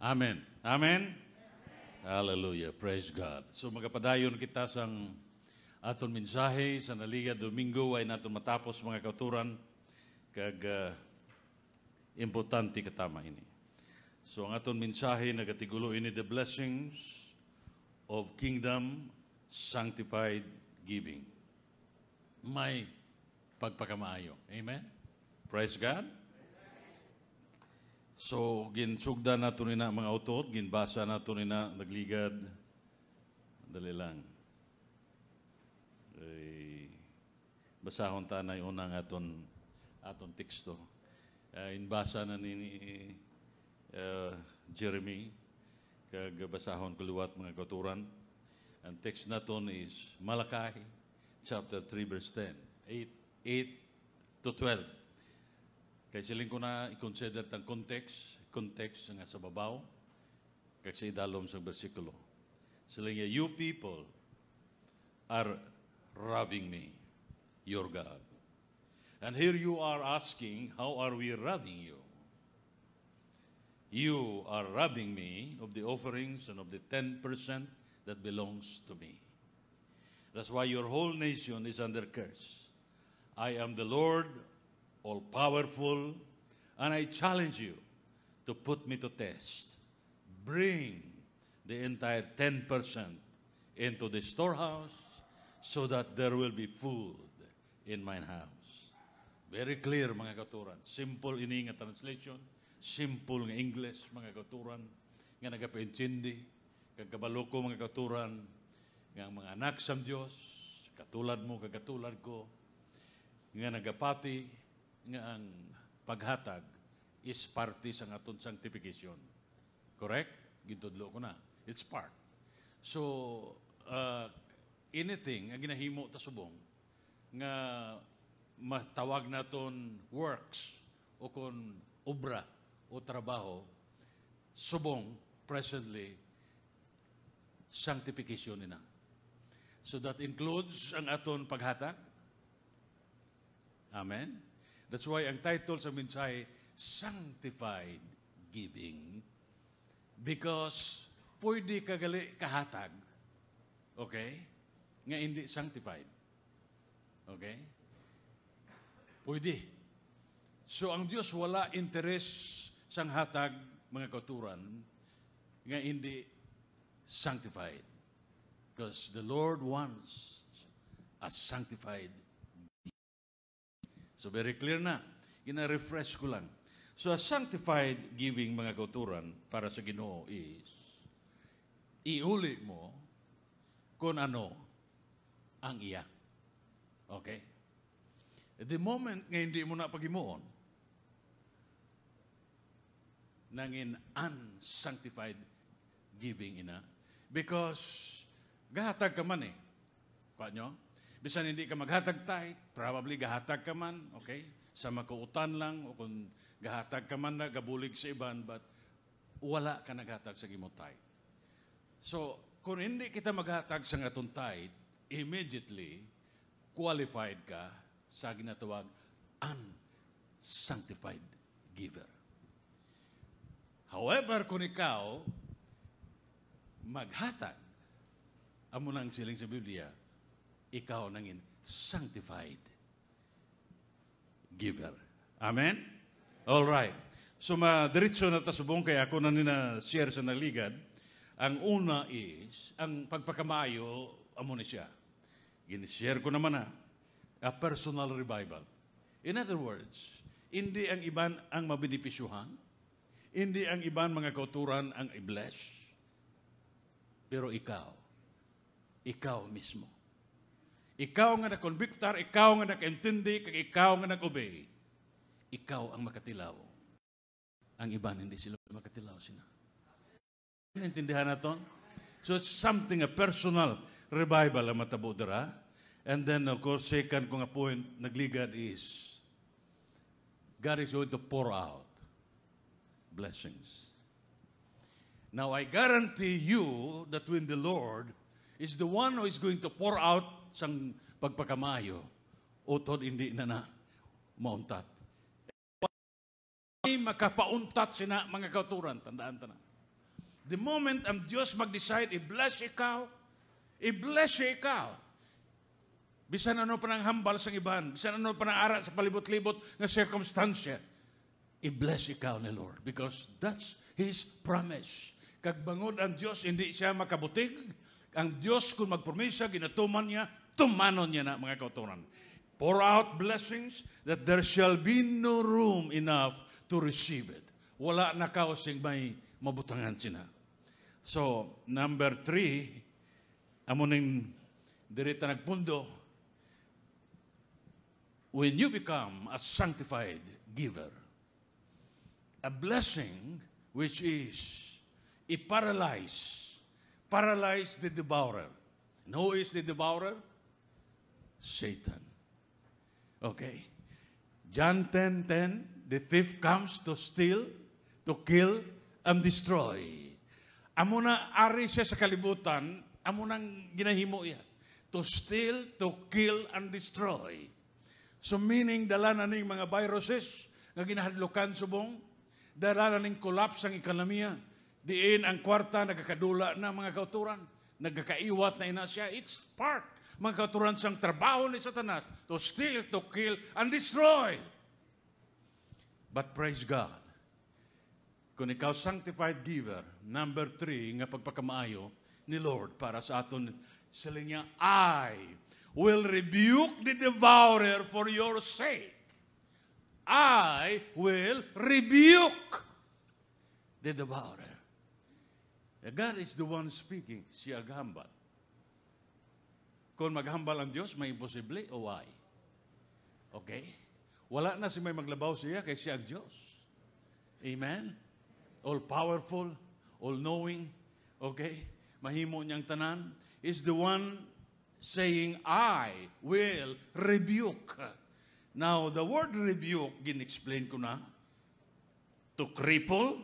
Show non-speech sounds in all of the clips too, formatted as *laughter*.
Amen. Amen? Hallelujah. Praise God. So magapadayon kita sang aton mensahe sa naliga Domingo ay naton matapos mga kauturan kag uh, importante katama ini. So ang aton mensahe nagatigulo ini the blessings of kingdom sanctified giving. May pagpakamaayo. Amen? Praise God. So, ginsugda na ito na mga utot, ginbasa na ito na nagligad. Dali lang. Ay, basahon ta na yung unang aton, aton teksto. Uh, inbasa na ni uh, Jeremy, kag basahon kuluwat mga katuran. Ang text naton is Malakay chapter 3 verse 10, 8, 8 to 12. Kaya siling ko na i-consider tang context, context nga sa babaw, kaya sa idalom sa bersikulo. Siling niya, you people are robbing me, your God. And here you are asking, how are we robbing you? You are robbing me of the offerings and of the 10% that belongs to me. That's why your whole nation is under curse. I am the Lord all powerful, and I challenge you to put me to test. Bring the entire 10% into the storehouse so that there will be food in my house. Very clear, mga katuran. Simple ini nga translation, simple nga English, mga katuran, nga nagapintindi. kagkabalo ko, mga katuran, nga mga anak sa Diyos, katulad mo, kagkatulad ko, nga nagapati, nga ang paghatag is parte sa aton sanctification. Correct? Gintudlo ko na. It's part. So, uh, anything nga ginahimo ta subong nga matawag naton works o kon obra o trabaho subong presently sanctification nina. So that includes ang aton paghatag. Amen. That's why ang title sa mensahe, Sanctified Giving. Because pwede kagali kahatag, okay, nga hindi sanctified. Okay? Pwede. So ang Diyos wala interest sang hatag, mga katuran, nga hindi sanctified. Because the Lord wants a sanctified So very clear na. Ina-refresh ko lang. So a sanctified giving mga kauturan para sa Ginoo is iuli mo kung ano ang iya. Okay? the moment nga hindi mo na napagimuon, nangin unsanctified giving ina. Because gahatag ka man eh. Kwa nyo? Bisan hindi ka maghatag tay, probably gahatag ka man, okay? Sa makuutan lang, o kung gahatag ka man na, gabulig sa iban, but wala ka naghatag sa gimong tithe. So, kung hindi kita maghatag sa ngatong tithe, immediately, qualified ka sa ginatawag unsanctified giver. However, kung ikaw maghatag, amo nang siling sa Biblia, ikaw nangin sanctified giver. Amen? All right. So, madiretso na ta subong kaya ako na nina-share sa naligad. Ang una is, ang pagpakamayo, amo na siya. Gini-share ko naman na, ah, a personal revival. In other words, hindi ang iban ang mabinipisyuhan, hindi ang iban mga kauturan ang i-bless, pero ikaw, ikaw mismo ikaw nga nakonbiktar, ikaw nga nakaintindi, kag ikaw nga nag-obey. Ikaw ang makatilaw. Ang iba hindi sila makatilaw sina. Naintindihan naton? So it's something, a personal revival ang matabo dara. And then, of course, second ko nga point, nagligad is, God is going to pour out blessings. Now, I guarantee you that when the Lord is the one who is going to pour out sang pagpakamayo, utod hindi na na mauntat. Ay makapauntat sina mga kauturan, tandaan ta na. The moment ang Diyos mag-decide, i-bless ikaw, i-bless siya ikaw. Bisan ano pa ng hambal sa iban, bisan ano pa ng ara sa palibot-libot ng circumstansya, i-bless ikaw ni Lord because that's His promise. Kagbangod ang Diyos, hindi siya makabutig. Ang Diyos kung magpromisa, ginatuman niya, tumanon niya na mga kauturan. Pour out blessings that there shall be no room enough to receive it. Wala na kausing may mabutangan sina. So, number three, amuning dirita nagpundo, when you become a sanctified giver, a blessing which is i-paralyze, paralyze the devourer. And who is the devourer? Satan. Okay. John 10:10, 10, the thief comes to steal, to kill, and destroy. Amo na ari siya sa kalibutan, amo nang ginahimo iya. To steal, to kill, and destroy. So meaning, dala na ning mga viruses nga ginahadlokan subong, dala na ning collapse ang ekonomiya, diin ang kwarta nagkakadula na mga kauturan, nagkakaiwat na ina siya. It's part magkaturan siyang trabaho ni Satanas to steal, to kill, and destroy. But praise God, kung ikaw sanctified giver, number three, nga pagpakamayo ni Lord para sa aton sa linya, I will rebuke the devourer for your sake. I will rebuke the devourer. God is the one speaking, si gambat. Kung maghambal ang Diyos, may imposible o why? Okay? Wala na si may maglabaw siya kay siya ang Diyos. Amen? All-powerful, all-knowing, okay? Mahimo niyang tanan is the one saying, I will rebuke. Now, the word rebuke, gin-explain ko na, to cripple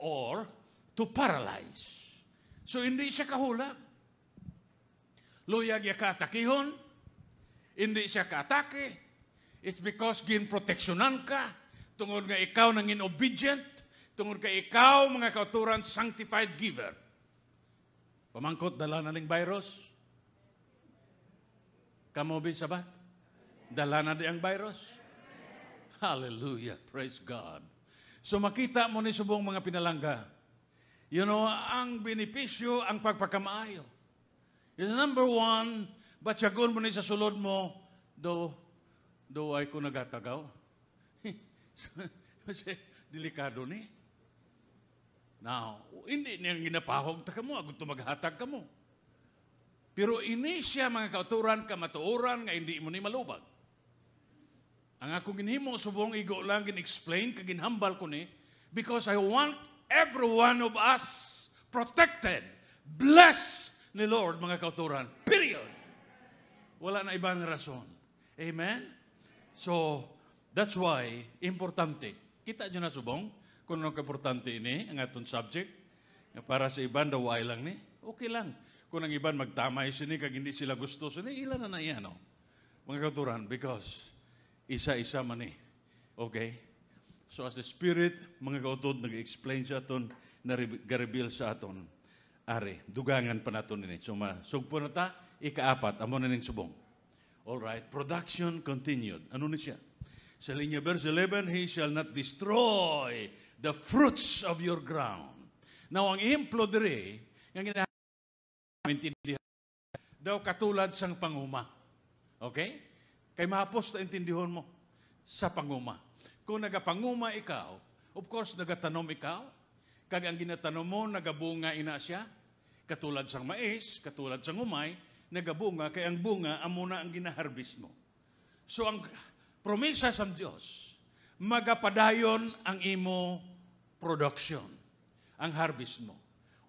or to paralyze. So, hindi siya kahulak luyag ya katakihon, hindi siya kaatake. It's because gin-protectionan ka, tungod nga ikaw nangin obedient. tungod ka ikaw, mga kauturan, sanctified giver. Pamangkot, dala na ning virus. Kamobi sabat? Dala na di ang virus. Hallelujah. Praise God. So makita mo ni subong mga pinalangga, you know, ang benepisyo, ang pagpakamaayo is number one, batyagon mo na sa sulod mo, do do ay ko nagatagaw. *laughs* Delikado ni. Now, hindi niya ginapahog ta kamo, agud maghatag kamo. Pero ini siya mga kauturan ka matuoran nga hindi mo ni malubag. Ang ako ginhimo subong igo lang gin-explain ka ginhambal ko ni because I want every one of us protected, blessed ni Lord, mga kauturan. Period. Wala na ibang rason. Amen? So, that's why, importante. Kita nyo na subong kung anong importante ini, ang atong subject. Para sa iban, daway lang ni. Okay lang. Kung ang iban magtamay sini, kag hindi sila gusto sini, ilan na na yan, no? Mga kauturan, because isa-isa man eh. Okay? So as the Spirit, mga kautod, nag-explain sa aton, na-reveal sa aton Ari, dugangan pa nato nini. So, masugpo na ta, ikaapat, amon na subong. All right, production continued. Ano ni siya? Sa linya verse 11, He shall not destroy the fruits of your ground. Now, ang implo diri, nga ginahanap, daw katulad sang panguma. Okay? Kay mahapos na intindihon mo sa panguma. Kung nagapanguma ikaw, of course, nagatanom ikaw, Kag ang ginatanom mo, nagabunga ina siya. Katulad sang mais, katulad sang umay, nagabunga, kay ang bunga, amo na ang ginaharbis mo. So ang promesa sa Dios, magapadayon ang imo production, ang harvest mo.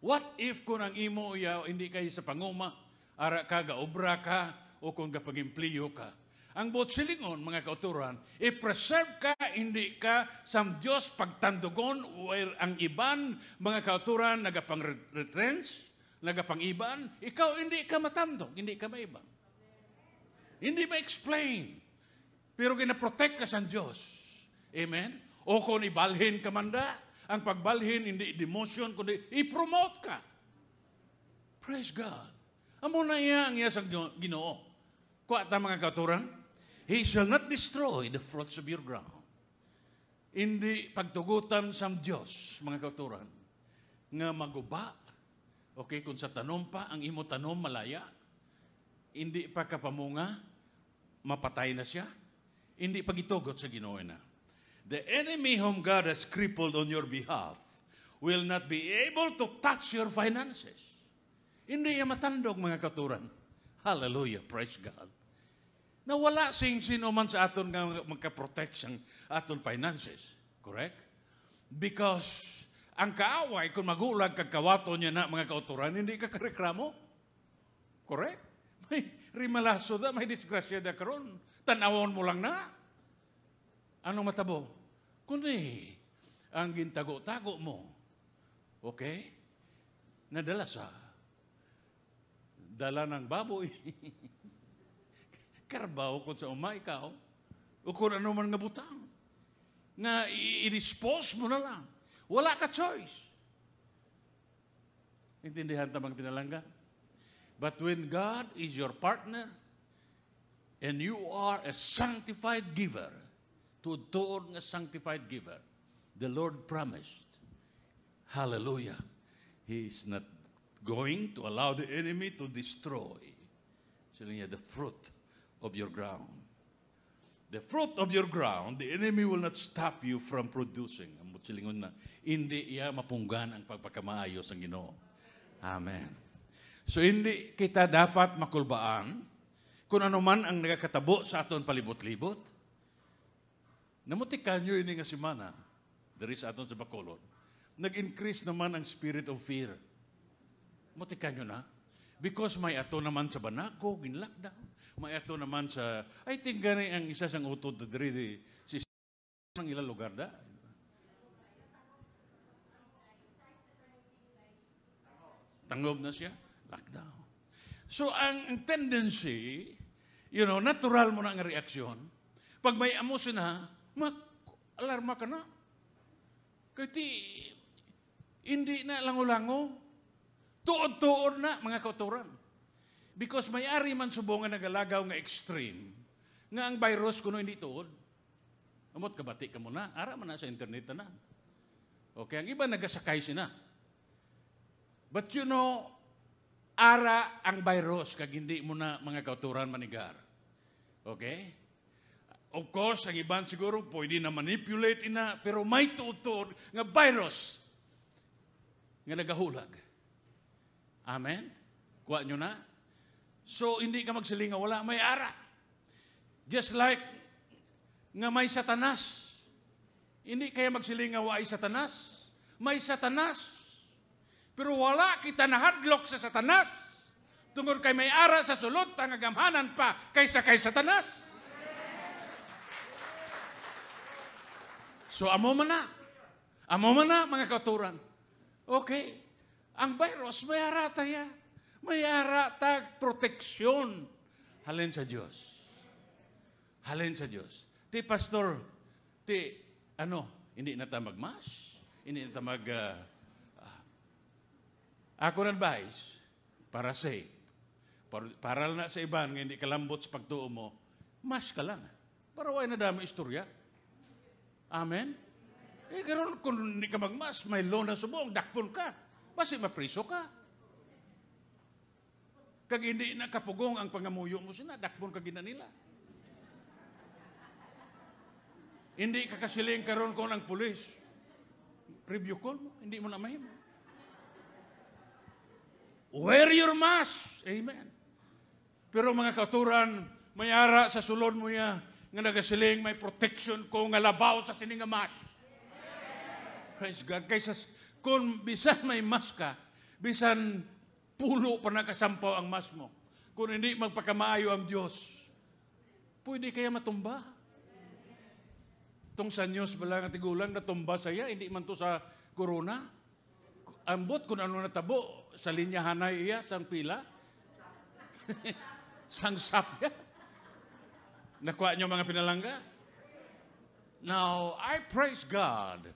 What if kung ang imo uyaw, hindi kayo sa panguma, ara ka, gaobra ka, o kung kapag ka, ang buot silingon, mga kauturan, i-preserve ka, hindi ka sa Diyos pagtandugon where ang iban, mga kauturan, nagapang-retrench, nagapang-iban, ikaw hindi ka matandog, hindi ka maibang. Hindi ma-explain. Pero ginaprotect ka sa Diyos. Amen? O kung ibalhin ka manda, ang pagbalhin, hindi demotion, kundi i-promote ka. Praise God. Amo na iya ang iya sa ginoo. Kuha ta mga katuran. He shall not destroy the fruits of your ground. Hindi pagtugutan sa Diyos, mga kauturan, nga maguba, okay, kung sa tanom pa, ang imo tanom malaya, hindi pa kapamunga, mapatay na siya, hindi pa gitugot sa ginoo na. The enemy whom God has crippled on your behalf will not be able to touch your finances. Hindi yan matandog, mga katuran. Hallelujah, praise God na wala sing sino man sa aton nga magka-protect ang aton finances. Correct? Because ang kaaway, kung magulag kagkawato niya na mga kauturan, hindi ka kareklamo. Correct? *laughs* May rimalaso da, may disgrasya da karon. Tanawon mo lang na. Ano matabo? Kundi, ang gintago-tago mo. Okay? Nadala sa dala ng baboy. *laughs* karbaw kung sa uma ikaw o kung ano man nga butang nga i-dispose mo na lang. Wala ka choice. Intindihan tamang pinalangga? But when God is your partner and you are a sanctified giver, tuod-tuod nga sanctified giver, the Lord promised, hallelujah, He is not going to allow the enemy to destroy sila niya, the fruit of your ground. The fruit of your ground, the enemy will not stop you from producing. Ang mutsilingon na, hindi iya mapunggan ang pagpakamaayos ng Ginoo. Amen. So hindi kita dapat makulbaan kung ano man ang nagakatabo sa aton palibot-libot. Namutikan nyo ini nga simana, diri sa aton sa Bacolod, nag-increase naman ang spirit of fear. Mutikan nyo na. Because may ato naman sa Banako, in lockdown. May ato naman sa, I think gani ang isa sang utod diri di si ang ilang lugar da. Tangob na siya, lockdown. So ang, ang tendency, you know, natural mo na ang reaksyon. Pag may amos na, mag-alarma ka na. Kasi hindi na lango-lango, Tuod-tuod na, mga kauturan. Because may ari man subong nga nagalagaw nga extreme, nga ang virus kuno hindi tuod. Amot kabati ka muna, ara man na sa internet na. Okay, ang iba nagasakay sina. But you know, ara ang virus kag hindi mo na mga kauturan manigar. Okay? Of course, ang iban siguro pwede na manipulate ina, pero may tutor nga virus nga nagahulag. Amen? Kuha nyo na? So, hindi ka magsilingaw. Wala may ara. Just like nga may satanas. Hindi kaya magsilingaw ay satanas. May satanas. Pero wala kita nahadlok sa satanas. Tungod kay may ara sa sulod, tangagamhanan pa kaysa kay satanas. So, amo man na. Amo man na, mga katuran. Okay. Ang virus, may ara yan. May ara arata proteksyon. Halin sa Diyos. Halin sa Diyos. Ti, pastor, ti, ano, hindi na ta magmas? Hindi na ta mag... Uh, uh, ako na advice, para safe, para, para na sa iban, nga hindi kalambot sa pagtuo mo, mas ka lang. Para wala na dami istorya. Amen? Eh, karon kung hindi ka magmas, may loan na subong, dakpon ka. Basi mapriso ka. Kag hindi na kapugong ang pangamuyo mo sina, dakbon ka gina nila. Hindi ka kasiling karon kon ang pulis. Review call mo, hindi mo na mahimo. Wear your mask. Amen. Pero mga katuran, may ara sa sulod mo niya, nga nagasiling may protection ko nga labaw sa sininga mask. Praise God. Kaysa kung bisan may mas ka, bisan pulo pa nakasampaw ang mas mo, kung hindi magpakamaayo ang Diyos, pwede kaya matumba. Tung sa news bala nga tigulang natumba saya, hindi man to sa corona. Ambot kung ano natabo, sa linya na iya, sang pila, *laughs* sang sapya. Nakuha niyo mga pinalangga? Now, I praise God,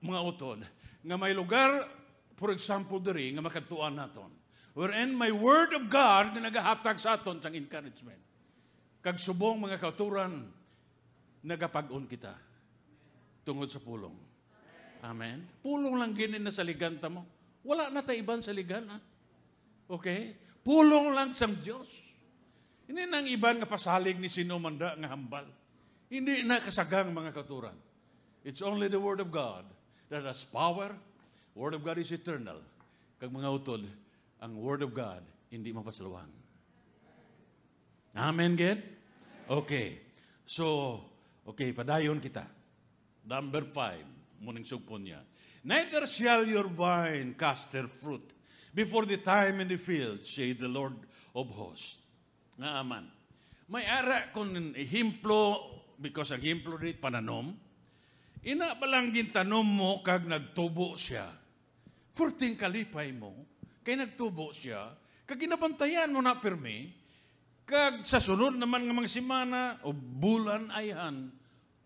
mga utod, nga may lugar, for example, diri, nga makatuan naton. Wherein may Word of God nga nagahatag sa aton sang encouragement. Kag subong mga kauturan, nagapag-on kita tungod sa pulong. Amen. Pulong lang ginin na sa liganta mo. Wala na tayo iban sa ligana. Okay? Pulong lang sa Diyos. Hindi nang iban nga pasalig ni sino manda nga hambal. Hindi na kasagang mga katuran. It's only the Word of God that has power. Word of God is eternal. Kag mga utol, ang Word of God hindi mapasalawang. Amen, get? Okay. So, okay, padayon kita. Number five, muning sugpon niya. Neither shall your vine cast her fruit before the time in the field, say the Lord of hosts. Nga aman. May ara kon ehemplo, because ang ehemplo rin, pananom, Ina ba lang gintanom mo kag nagtubo siya? Kurting kalipay mo, kay nagtubo siya, kag ginabantayan mo na permi, kag sa sunod naman ng mga simana o bulan ayhan,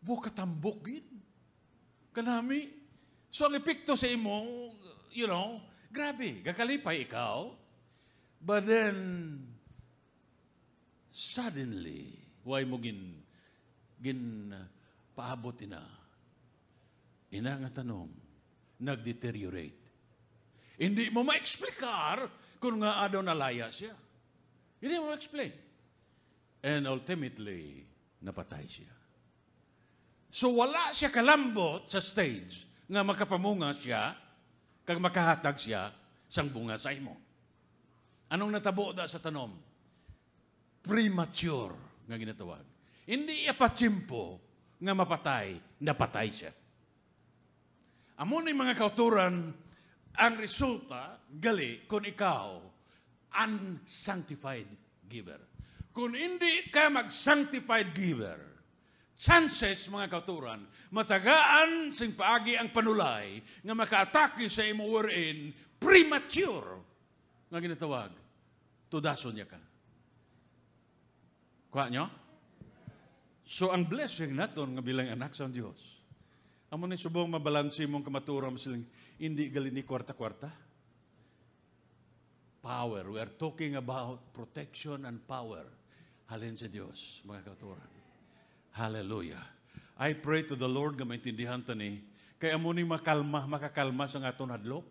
bukatambok gid. Kanami. So ang epekto sa imo, you know, grabe, gakalipay ikaw. But then, suddenly, why mo gin, gin paabot ina? Ina nga tanong, nagdeteriorate. Hindi mo ma-explikar kung nga ado nalaya siya. Hindi mo explain And ultimately, napatay siya. So wala siya kalambot sa stage nga makapamunga siya kag makahatag siya sang bunga sa imo. Anong natabo da sa tanom? Premature nga ginatawag. Hindi iya nga mapatay, napatay siya. Amo ni mga kauturan, ang resulta, gali, kung ikaw, unsanctified giver. Kung hindi ka mag-sanctified giver, chances, mga kauturan, matagaan sing paagi ang panulay nga maka makaatake sa imo wherein premature nga ginatawag, tudason niya ka. Kuha nyo? So, ang blessing naton nga bilang anak sa Diyos, Amo ni subong mabalansi mong kamaturam silang hindi ni kwarta-kwarta. Power. We are talking about protection and power. Halin sa Diyos, mga katuran. Hallelujah. I pray to the Lord nga maintindihan ta ni kay amo ni makalma, makakalma sa aton hadlok.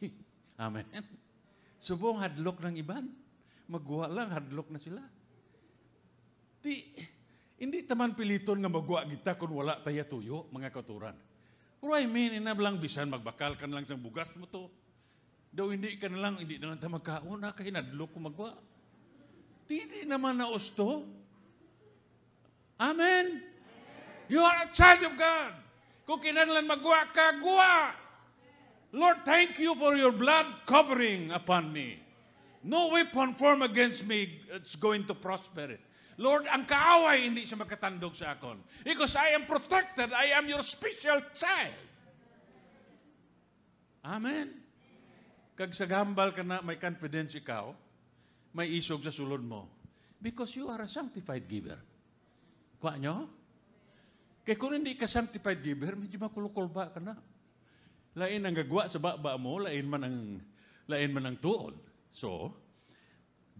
*laughs* Amen. Subong hadlok ng iban. Magwa lang hadlok na sila. Ti hindi taman piliton nga magwa kita kung wala tayo tuyo, mga katuran. Pero I mean, inablang bisan, magbakal ka lang sa bugas mo to. Daw hindi ka na lang, hindi na lang tayo magkaon, nakainadlo kung magwa. Hindi naman na usto. Amen? Amen? You are a child of God. Kung kinanlan magwa ka, guwa. Lord, thank you for your blood covering upon me. No weapon formed against me is going to prosper it. Lord, ang kaaway hindi siya magkatandog sa akon. Because I am protected. I am your special child. Amen. Kag sa gambal ka na may confidence ikaw, may isog sa sulod mo. Because you are a sanctified giver. Kwa nyo? Kaya kung hindi ka sanctified giver, medyo makulukulba ka na. Lain ang gagwa sa baba mo, lain man ang, lain man ang tuon. So,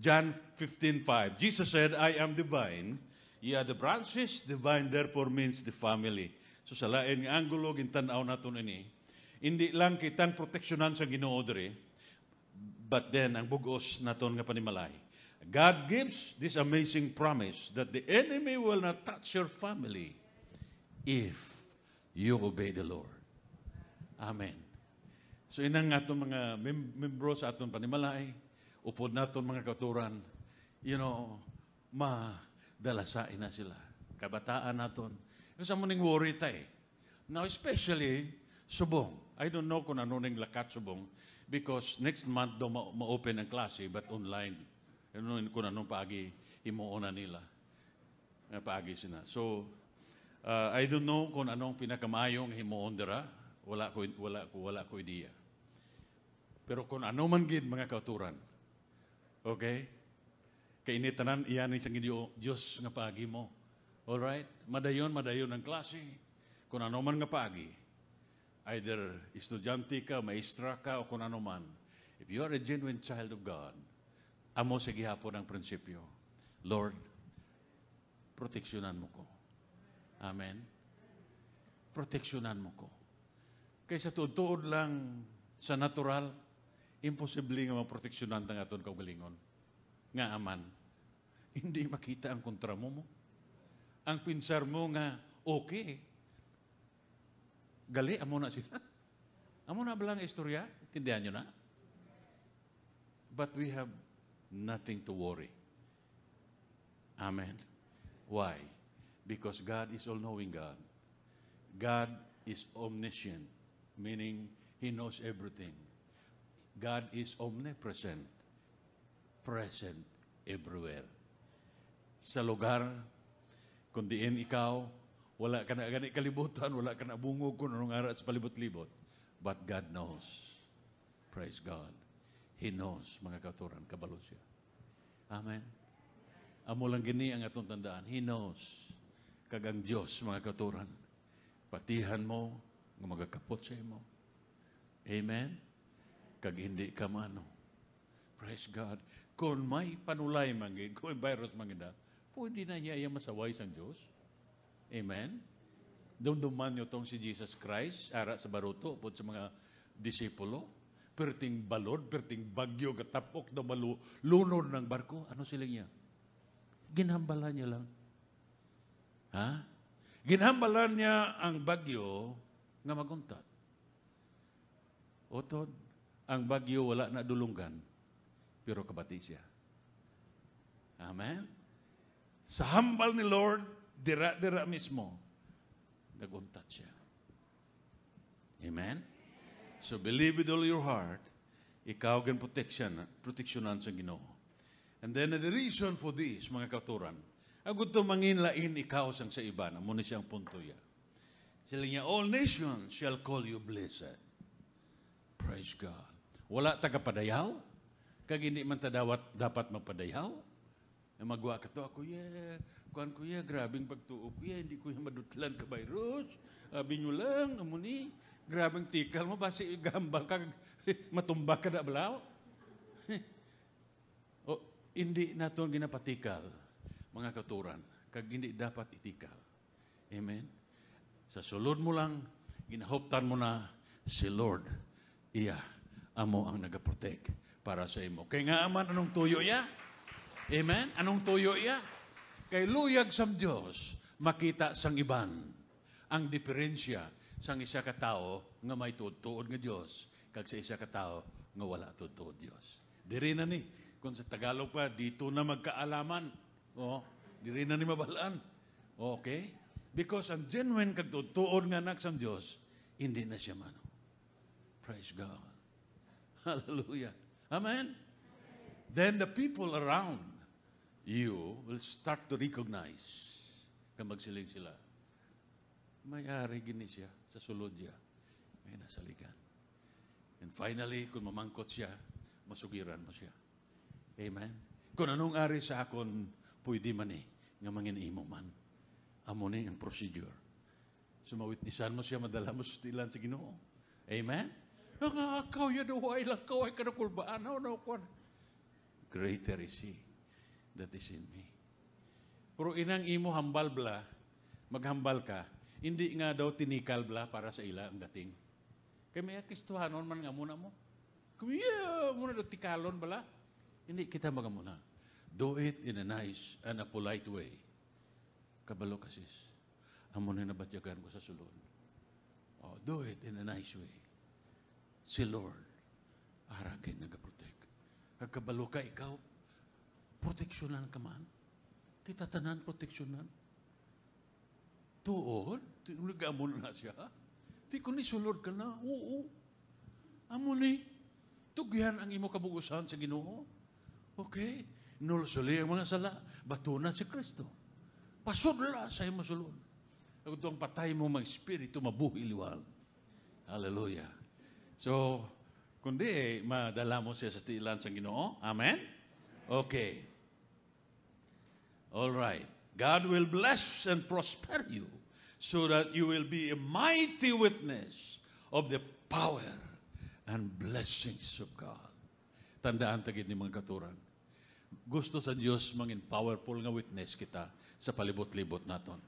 John 15:5. Jesus said, I am the vine, ye are the branches, the vine therefore means the family. So sa lain nga anggulo gintanaw naton ini, hindi lang kitang proteksyonan sa Ginoo diri, but then ang bugos naton nga panimalay. God gives this amazing promise that the enemy will not touch your family if you obey the Lord. Amen. So inang nga mga mem- membro sa atong panimalay, upod naton mga katuran, you know, madalasain na sila. Kabataan naton. Kasi mo ning worry tayo. Eh. Now, especially, subong. I don't know kung ano ning lakat subong because next month daw ma-open ma ang klase but online. I don't know kung anong paagi imuuna nila. Paagi sina. So, uh, I don't know kung anong pinakamayong himuon dira. Wala ko, wala ko, wala ko idea. Pero kung ano man gid mga kauturan, Okay? Kainitanan, iyan sa Ginoo, Diyos nga paagi mo. Alright? Madayon, madayon ang klase. Kung ano man nga paagi. Either estudyante ka, maestra ka, o kung ano man. If you are a genuine child of God, amo sa gihapon ang prinsipyo. Lord, proteksyonan mo ko. Amen? Proteksyonan mo ko. Kaysa tuod-tuod lang sa natural, imposible nga maproteksyonan ng aton kaugalingon. Nga aman, *laughs* hindi makita ang kontra mo mo. Ang pinsar mo nga, okay. Gali, amo na sila. *laughs* amo na balang istorya, tindihan nyo na. But we have nothing to worry. Amen. Why? Because God is all-knowing God. God is omniscient, meaning He knows everything. God is omnipresent, present everywhere. Sa lugar, kung diin ikaw, wala ka na gani kalibutan, wala ka na bungog kung anong sa palibot-libot. But God knows. Praise God. He knows, mga katuran, kabalo siya. Amen. Amo lang gini ang atong tandaan. He knows. Kagang Dios, mga katuran. Patihan mo, nga magakapot sa imo. Amen kag hindi ka maano. Praise God. Kung may panulay mangin, kung may virus mangida, pwede na niya iya masaway sa Diyos. Amen? Dumduman niyo tong si Jesus Christ, ara sa baruto, po sa mga disipulo, perting balod, perting bagyo, katapok na malunod ng barko, ano sila niya? Ginhambalan niya lang. Ha? Ginhambalan niya ang bagyo nga maguntat. Otod, ang bagyo wala na dulungan, pero kabati siya. Amen? Sa hambal ni Lord, dira-dira mismo, naguntat siya. Amen? So believe with all your heart, ikaw gan protection, protectionan sa Ginoo. And then the reason for this, mga katuran, agud to manginlain ikaw sang sa iba, na muna siyang puntuya. Sila niya, all nations shall call you blessed. Praise God. wala padayaw? kag hindi man tadawat dapat mapadayaw, na magwa ka to, ako, yeah, kuan ko, yeah, grabing pagtuo ko, yeah, hindi ko yung madutlan ka virus, abi ah, nyo lang, amuni, grabing tikal mo, basi gambal kag, *laughs* matumba ka *laughs* oh, na blaw o, hindi naton ginapatikal, mga katuran, kag hindi dapat itikal. Amen? Sa sulod mo lang, ginahoptan mo na si Lord, iya, amo ang nagaprotek para sa imo. Kay nga aman, anong tuyo ya? Amen? Anong tuyo ya? Kay luyag sa Diyos, makita sang ibang ang diferensya sang isa ka tao nga may tuod nga Diyos kag sa isa ka tao nga wala tuod Diyos. Dios. Diri na ni kung sa Tagalog pa dito na magkaalaman. Oh, diri na ni mabalaan. Okay? Because ang genuine kag kagtutuod nga anak sang Diyos, hindi na siya mano. Praise God. Hallelujah. Amen? Then the people around you will start to recognize na sila. May-ari gini siya sa sulod niya. May nasaligan. And finally, kung mamangkot siya, masugiran mo siya. Amen? Kung anong ari sa akon, pwede man eh, nga mangin imo man. Amo ni ang procedure. Sumawitnisan mo siya, madala mo sa tilan sa ginoo. Amen? Nga akaw yun wa ilakaw ay kanakulbaan. Ano na ako? Greater is He that is in me. Pero inang imo hambal bla, maghambal ka, hindi nga daw tinikal bla para sa ila ang dating. Kaya may akistuhanon man nga muna mo. Kumiya, muna daw tikalon bala. Hindi kita magamuna. Do it in a nice and a polite way. Kabalo kasis. Amo na batyagan ko sa sulod. Oh, do it in a nice way si Lord ara kay nagaprotect. Nagkabalo ka ikaw, proteksyonan ka man. Titatanan, proteksyonan. Tuod, mo na siya. Ti ko ni sulod ka na, oo. Amo ni, tugyan ang imo kabugusan sa ginoo. Okay, nulusuli ang mga sala, batunan si Kristo. Pasudla sa imo sulod. Ang patay mo mga espiritu mabuhi liwal. Hallelujah. So, kundi eh, madala mo siya sa tiilan sa Ginoo. Amen? Okay. All right. God will bless and prosper you so that you will be a mighty witness of the power and blessings of God. Tandaan tagid ni mga katuran. Gusto sa Dios mangin powerful nga witness kita sa palibot-libot naton.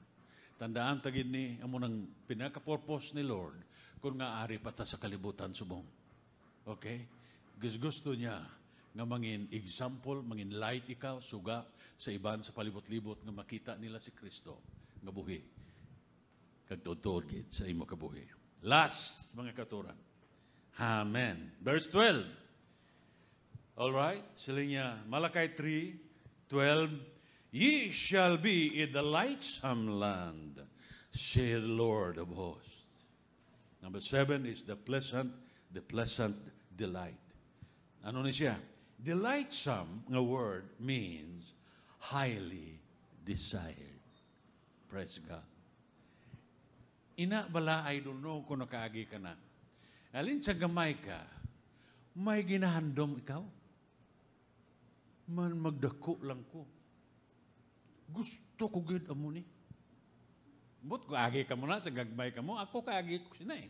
Tandaan tagid ni amo nang pinaka-purpose ni Lord kung nga ari pata sa kalibutan subong. Okay? Gusto niya nga mangin example, mangin light ikaw, suga sa iban sa palibot-libot nga makita nila si Kristo nga buhi. Kagtutuod gid sa imo kabuhi. Last mga katuran. Amen. Verse 12. All right? Sila niya Malakay 3 12 Ye shall be in the lightsome land, saith the Lord of hosts. Number seven is the pleasant, the pleasant delight. Ano na siya? Delightsome nga word means highly desired. Praise God. Ina bala, I don't know kung nakaagi ka na. Alin sa gamay ka, may ginahandom ikaw? Man magdako lang ko. Gusto ko gid amo ni. Eh. But kaagi ka mo na, sa gagmay ka mo, ako kaagi ko siya eh.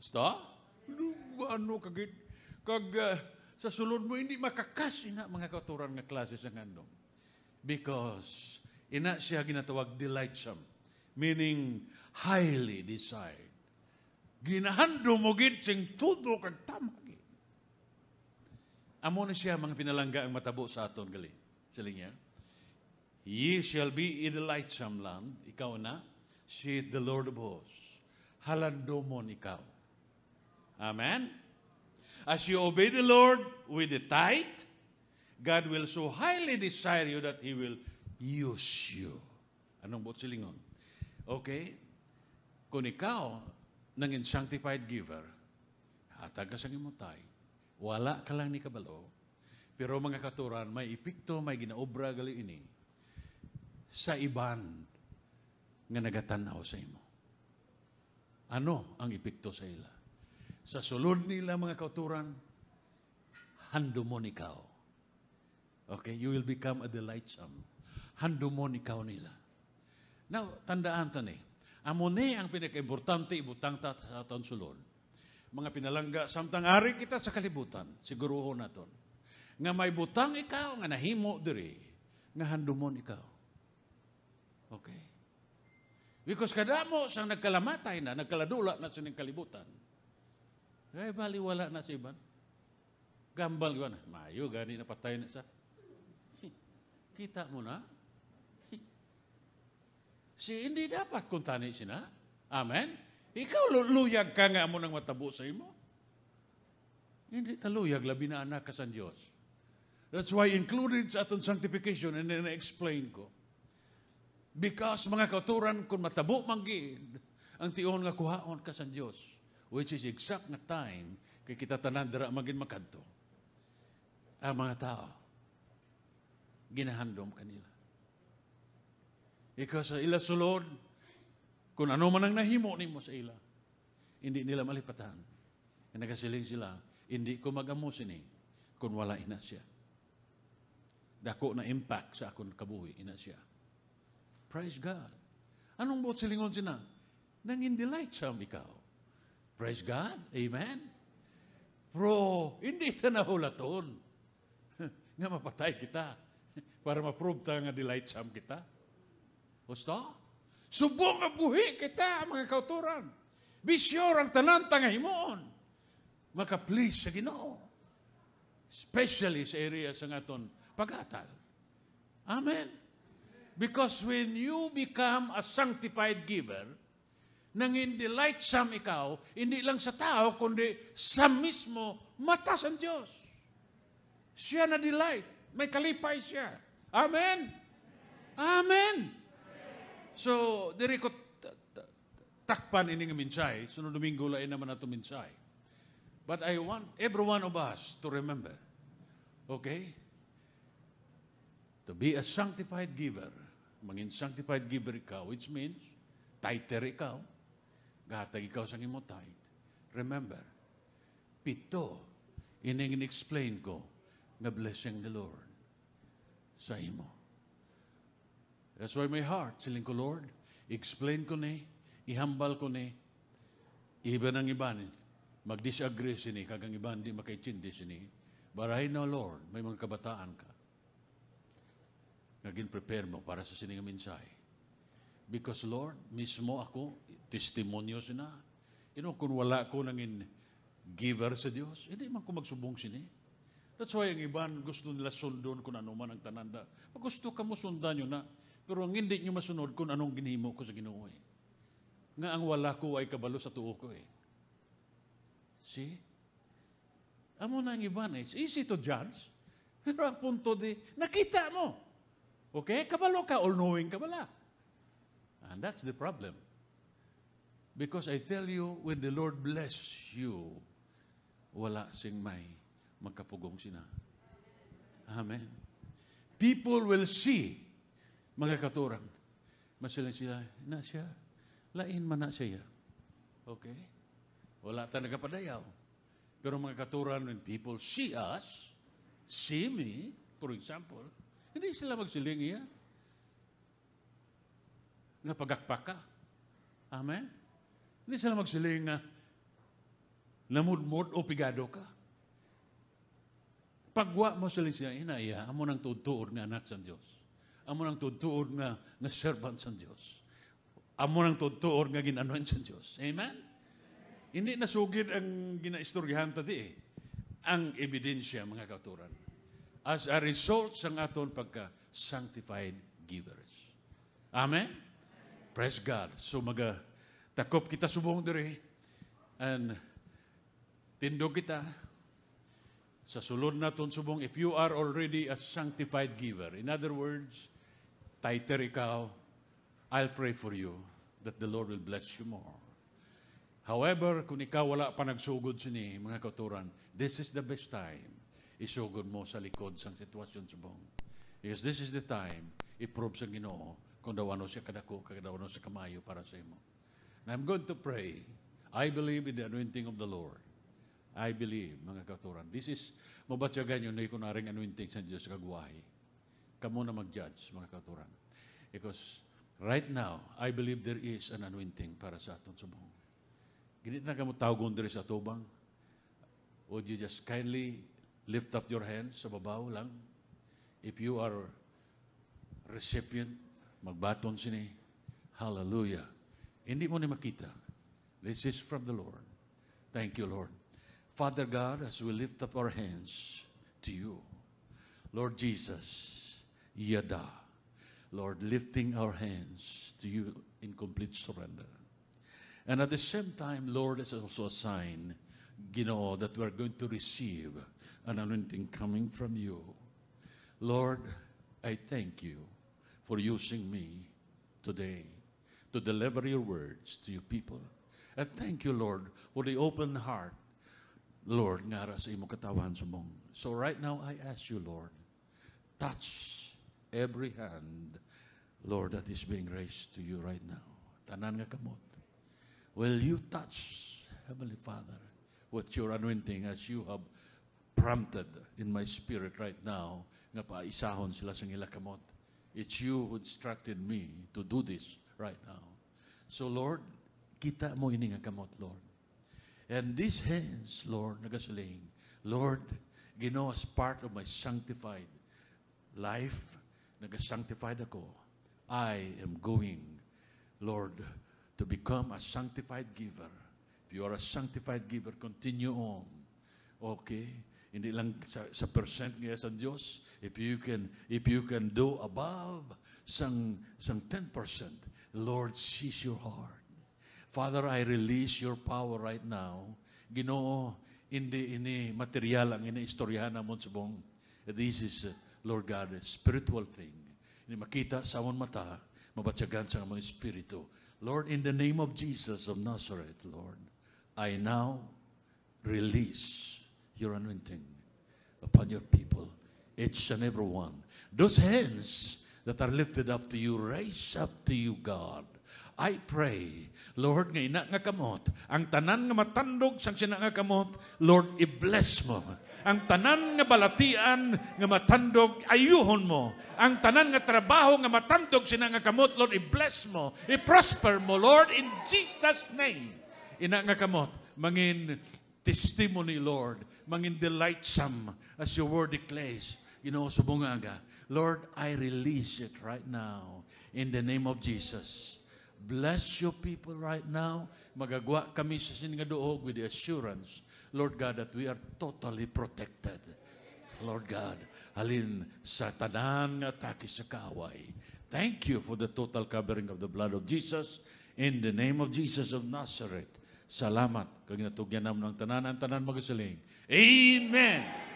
Basta? Ano kagit? Kag, uh, sa sulod mo, hindi makakas ina mga katuran nga klase sa ngandong. Because, ina siya ginatawag delightsome, meaning highly desired. Ginahando mo gid sing tudo kag tamagi. Amo na siya mga pinalangga ang matabo sa aton gali. Siling niya. Ye shall be in the lightsome land, ikaw na, saith the Lord of hosts. Halandomon ikaw. Amen? As you obey the Lord with the tithe, God will so highly desire you that He will use you. Anong silingon? Okay? Kung ikaw, nangin sanctified giver, hatag ka imo imutay, wala ka lang ni kabalo, pero mga katuran, may epekto, may ginaobra gali ini sa iban nga nagatanaw sa imo. Ano ang epekto sa ila? Sa sulod nila mga kauturan, handumon ikaw. Okay, you will become a delightsome. Handumon ikaw nila. Now, tandaan ta ni. Amo ni ang pinakaimportante ibutang ta sa aton sulod. Mga pinalangga, samtang ari kita sa kalibutan, siguruho naton. Nga may butang ikaw, nga nahimo diri, nga handumon ikaw. Okay. Because kadamo sa nagkalamatay na, nagkaladula na sa kalibutan, ay baliwala na sa iban. Gambal yun. Mayo, gani na patay na sa. Kita mo na. Si hindi dapat kung tani sina. Amen? Ikaw luyag ka nga mo ng matabo sa imo. Hindi taluyag, labi na anak ka sa Diyos. That's why included sa atong sanctification, and then na-explain ko. Because mga katuran, kung matabo manggid, ang tiyon nga kuhaon ka sa Diyos, which is exact nga time kay kita tanan dira magin makadto. Ang mga tao, ginahandom kanila. Because sa ila sulod, kung ano man ang nahimo nimo sa ila, hindi nila malipatan. Nagasiling sila, hindi ko magamo sini kung wala ina siya. Dako na impact sa akong kabuhi, ina siya. Praise God. Anong buot silingon sina? Nang in-delight sa ikaw. Praise God. Amen. Bro, hindi ta hulaton. *laughs* nga mapatay kita *laughs* para ma-prove ta nga delight sa kita. Gusto? Subong nga buhi kita, mga kauturan. Be sure ang tanan ta nga himoon. Maka-please sa Ginoo. Especially sa area sa ngaton pagatal. Amen. Because when you become a sanctified giver, nang delight sam ikaw, hindi lang sa tao, kundi sa mismo mata sa Diyos. Siya na delight. May kalipay siya. Amen? Amen! So, diri ko takpan ini nga minsay, sunod domingo lain naman nato minsay. But I want every one of us to remember, okay? To be a sanctified giver Mangin sanctified giver ikaw, which means, titer ikaw. Gatag ikaw sa imo tithe. Remember, pito, ining explain ko, nga blessing ni Lord sa imo. That's why my heart, siling ko, Lord, explain ko ni, ihambal ko ni, iba ang ibanin, mag-disagree sini, kagang iban di makaitindi sini. But I know, Lord, may mga kabataan ka nga gin-prepare mo para sa sining mensahe. Because Lord, mismo ako, testimonyo sina. You know, kung wala ko nangin giver sa Dios, hindi man ko magsubong sini. That's why ang iban gusto nila sundon kung ano man ang tananda. Pag Gusto ka mo sundan nyo na. Pero ang hindi nyo masunod kung anong ginhimo ko sa ginoo eh. Nga ang wala ko ay kabalo sa tuo ko eh. See? Amo na ang iban eh. It's easy to judge. *laughs* Pero ang punto di, nakita mo. Okay? Kabalo ka, all-knowing ka bala. And that's the problem. Because I tell you, when the Lord bless you, wala sing may magkapugong sina. Amen. People will see mga katurang. Masilan sila, na siya, lain man na siya. Okay? Wala ta nagapadayaw. Pero mga katuran, when people see us, see me, for example, hindi sila magsiling iya. Napagakpak ka. Amen? Hindi sila magsiling na namudmod o pigado ka. Pagwa mo sila siya, inaya, amo nang tutuod nga anak sa Diyos. Amo nang tutuod nga, nga servant sa Diyos. Amo nang tutuod nga ginanuan sa Diyos. Amen? Amen? Hindi nasugid ang ginaistoryahan tadi eh. Ang ebidensya, mga kauturan as a result sa aton pagka-sanctified givers. Amen? Amen? Praise God. So maga takop kita subong diri and tindog kita sa sulod naton subong if you are already a sanctified giver. In other words, tighter ikaw, I'll pray for you that the Lord will bless you more. However, kung ikaw wala pa nagsugod sini, mga katuran, this is the best time isugod mo sa likod sang sitwasyon subong. Because this is the time, i sa Ginoo kung dawano siya kadako, kadawano siya kamayo para sa imo. And I'm going to pray. I believe in the anointing of the Lord. I believe, mga katuran. This is, mabatyagan yun na ikunaring anointing sa Diyos kagwahi. Kamu na mag-judge, mga katuran. Because right now, I believe there is an anointing para sa aton subong. Ginit na kamo tawagon diri sa tubang. Would you just kindly Lift up your hands sa babaw lang. If you are recipient, magbaton sini. Hallelujah. Hindi mo ni makita. This is from the Lord. Thank you, Lord. Father God, as we lift up our hands to you, Lord Jesus, Yada, Lord, lifting our hands to you in complete surrender. And at the same time, Lord, is also a sign, you know, that we're going to receive an anointing coming from you. Lord, I thank you for using me today to deliver your words to your people. And thank you, Lord, for the open heart. Lord, ngara sa katawan sumong. So right now, I ask you, Lord, touch every hand, Lord, that is being raised to you right now. Tanan nga kamot. Will you touch, Heavenly Father, with your anointing as you have prompted in my spirit right now nga paisahon sila sa ngilakamot. It's you who instructed me to do this right now. So Lord, kita mo ini nga kamot, Lord. And these hands, Lord, nagasaling, Lord, Ginoo as part of my sanctified life, nagasanctified ako. I am going, Lord, to become a sanctified giver. If you are a sanctified giver, continue on. Okay? hindi lang sa, sa percent niya sa Diyos. If you can, if you can do above sang, sang 10%, Lord sees your heart. Father, I release your power right now. Ginoo, hindi ini material ang iniistoryahan na mo subong. This is, uh, Lord God, a spiritual thing. Hindi makita sa amon mata, mabatyagan sa amon espiritu. Lord, in the name of Jesus of Nazareth, Lord, I now release your anointing upon your people, each and every one. Those hands that are lifted up to you, raise up to you, God. I pray, Lord, nga ina nga kamot, ang tanan nga matandog sang sina nga kamot, Lord, i-bless mo. Ang tanan nga balatian nga matandog, ayuhon mo. Ang tanan nga trabaho nga matandog sina nga kamot, Lord, i-bless mo. I-prosper mo, Lord, in Jesus' name. Ina nga kamot, mangin testimony, Lord, maging delightsome as your word declares. You know, subungaga. Lord, I release it right now in the name of Jesus. Bless your people right now. Magagwa kami sa sinigadoog with the assurance, Lord God, that we are totally protected. Lord God, alin sa tanan nga atake sa kaway. Thank you for the total covering of the blood of Jesus in the name of Jesus of Nazareth. Salamat. Kag natugyan nam ng tanan ang tanan magasiling. Amen.